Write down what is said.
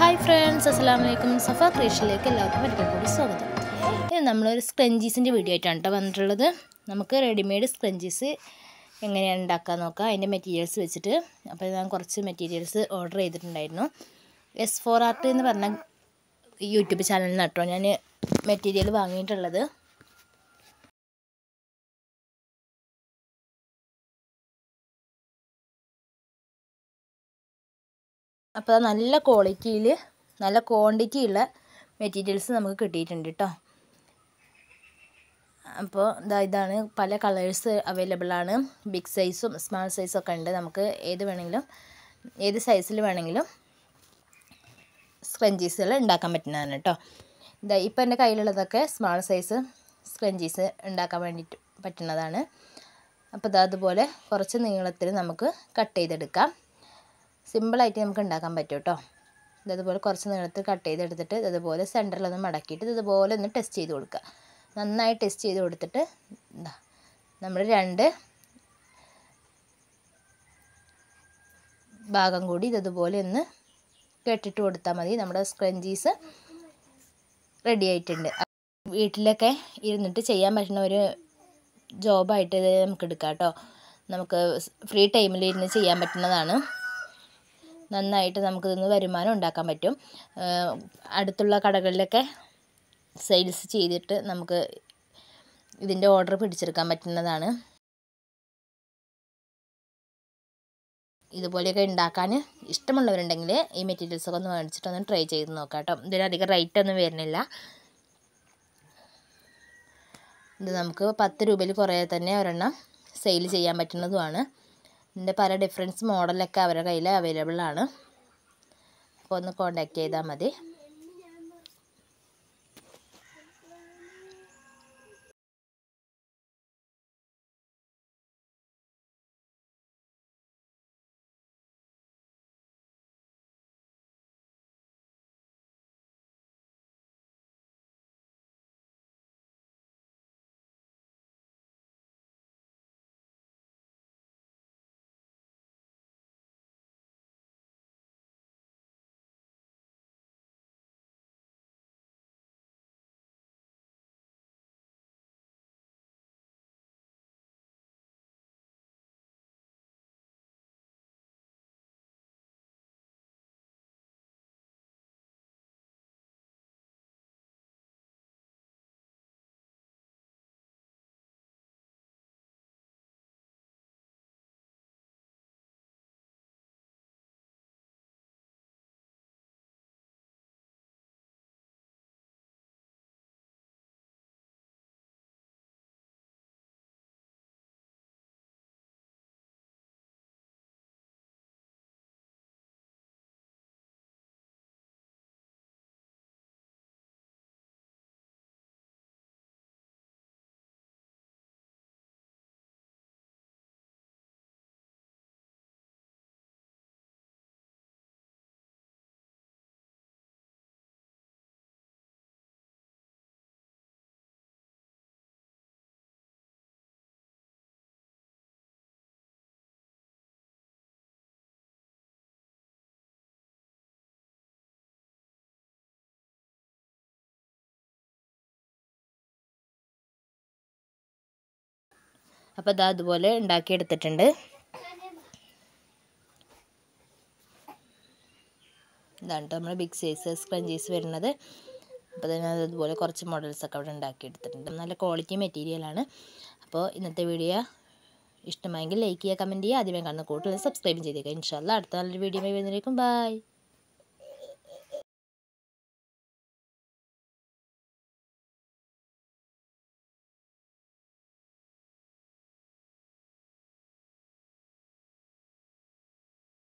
hi friends അസ്സാം വലൈക്കും സഫ ക്രീഷിലേക്ക് എല്ലാവർക്കും ഒരിക്കൽ കൂടി സ്വാഗതം ഇത് നമ്മളൊരു സ്ക്രഞ്ചീസിൻ്റെ വീഡിയോ ആയിട്ടാണ് കേട്ടോ വന്നിട്ടുള്ളത് നമുക്ക് റെഡിമെയ്ഡ് സ്ക്രഞ്ചീസ് എങ്ങനെയാണ് ഉണ്ടാക്കാൻ നോക്കാം അതിൻ്റെ മെറ്റീരിയൽസ് വെച്ചിട്ട് അപ്പോൾ ഞാൻ കുറച്ച് മെറ്റീരിയൽസ് ഓർഡർ ചെയ്തിട്ടുണ്ടായിരുന്നു എസ് ഫോർ ആർട്ട് എന്ന് പറഞ്ഞ യൂട്യൂബ് ചാനലിൽ കേട്ടോ ഞാൻ മെറ്റീരിയൽ വാങ്ങിയിട്ടുള്ളത് അപ്പോൾ നല്ല ക്വാളിറ്റിയിൽ നല്ല ക്വാണ്ടിറ്റി ഉള്ള മെറ്റീരിയൽസ് നമുക്ക് കിട്ടിയിട്ടുണ്ട് കേട്ടോ അപ്പോൾ ഇതാ ഇതാണ് പല കളേഴ്സ് അവൈലബിൾ ആണ് ബിഗ് സൈസും സ്മാൾ സൈസും ഒക്കെ ഉണ്ട് നമുക്ക് ഏത് വേണമെങ്കിലും ഏത് സൈസിൽ വേണമെങ്കിലും സ്ക്രഞ്ചീസുകൾ ഉണ്ടാക്കാൻ പറ്റുന്നതാണ് കേട്ടോ ഇതാ ഇപ്പം എൻ്റെ കയ്യിലുള്ളതൊക്കെ സ്മാൾ സൈസ് സ്ക്രഞ്ചീസ് ഉണ്ടാക്കാൻ വേണ്ടിയിട്ട് പറ്റുന്നതാണ് അപ്പോൾ ഇതാ അതുപോലെ കുറച്ച് നീളത്തിൽ നമുക്ക് കട്ട് ചെയ്തെടുക്കാം സിമ്പിളായിട്ട് നമുക്ക് ഉണ്ടാക്കാൻ പറ്റും കേട്ടോ ഇതതുപോലെ കുറച്ച് നീളത്തിൽ കട്ട് ചെയ്തെടുത്തിട്ട് ഇതുപോലെ സെൻറ്ററിലൊന്ന് മടക്കിയിട്ട് ഇതുപോലെ ഒന്ന് ടെസ്റ്റ് ചെയ്ത് കൊടുക്കുക നന്നായി ടെസ്റ്റ് ചെയ്ത് കൊടുത്തിട്ട് എന്താ നമ്മൾ രണ്ട് ഭാഗം കൂടി ഇതുപോലെ ഒന്ന് കെട്ടിട്ട് കൊടുത്താൽ മതി നമ്മുടെ സ്ക്രഞ്ചീസ് റെഡി ആയിട്ടുണ്ട് വീട്ടിലൊക്കെ ഇരുന്നിട്ട് ചെയ്യാൻ പറ്റുന്ന ഒരു ജോബായിട്ട് നമുക്ക് എടുക്കാം കേട്ടോ നമുക്ക് ഫ്രീ ടൈമിൽ ഇരുന്ന് ചെയ്യാൻ പറ്റുന്നതാണ് നന്നായിട്ട് നമുക്ക് നിന്ന് വരുമാനം ഉണ്ടാക്കാൻ പറ്റും അടുത്തുള്ള കടകളിലൊക്കെ സെയിൽസ് ചെയ്തിട്ട് നമുക്ക് ഇതിൻ്റെ ഓർഡർ പിടിച്ചെടുക്കാൻ പറ്റുന്നതാണ് ഇതുപോലെയൊക്കെ ഉണ്ടാക്കാൻ ഇഷ്ടമുള്ളവരുണ്ടെങ്കിൽ ഈ മെറ്റീരിയൽസൊക്കെ ഒന്ന് ഒന്ന് ട്രൈ ചെയ്ത് നോക്കാം കേട്ടോ ഇതിലധികം റേറ്റ് ഒന്നും വരുന്നില്ല ഇത് നമുക്ക് പത്ത് രൂപയിൽ കുറേ തന്നെ ഒരെണ്ണം സെയിൽ ചെയ്യാൻ പറ്റുന്നതുമാണ് ഇതിൻ്റെ പല ഡിഫറൻസ് മോഡലൊക്കെ അവരുടെ കയ്യിൽ അവൈലബിൾ ആണ് അപ്പോൾ ഒന്ന് കോൺടാക്റ്റ് ചെയ്താൽ മതി അപ്പോൾ അത് അതുപോലെ ഉണ്ടാക്കിയെടുത്തിട്ടുണ്ട് ഇതാണ് കേട്ടോ നമ്മുടെ ബിഗ് സൈസ് സ്ക്രഞ്ചീസ് വരുന്നത് അപ്പോൾ തന്നെ അതുപോലെ കുറച്ച് മോഡൽസൊക്കെ അവിടെ ഉണ്ടാക്കിയെടുത്തിട്ടുണ്ട് നല്ല ക്വാളിറ്റി മെറ്റീരിയലാണ് അപ്പോൾ ഇന്നത്തെ വീഡിയോ ഇഷ്ടമായെങ്കിൽ ലൈക്ക് ചെയ്യുക കമൻറ്റ് ചെയ്യുക ആദ്യമേ കാണുന്ന കൂട്ടുകൾ സബ്സ്ക്രൈബ് ചെയ്തേക്കുക ഇൻഷാല്ല അടുത്ത നല്ലൊരു വീഡിയോ വരുന്നതിലേക്കും ബൈ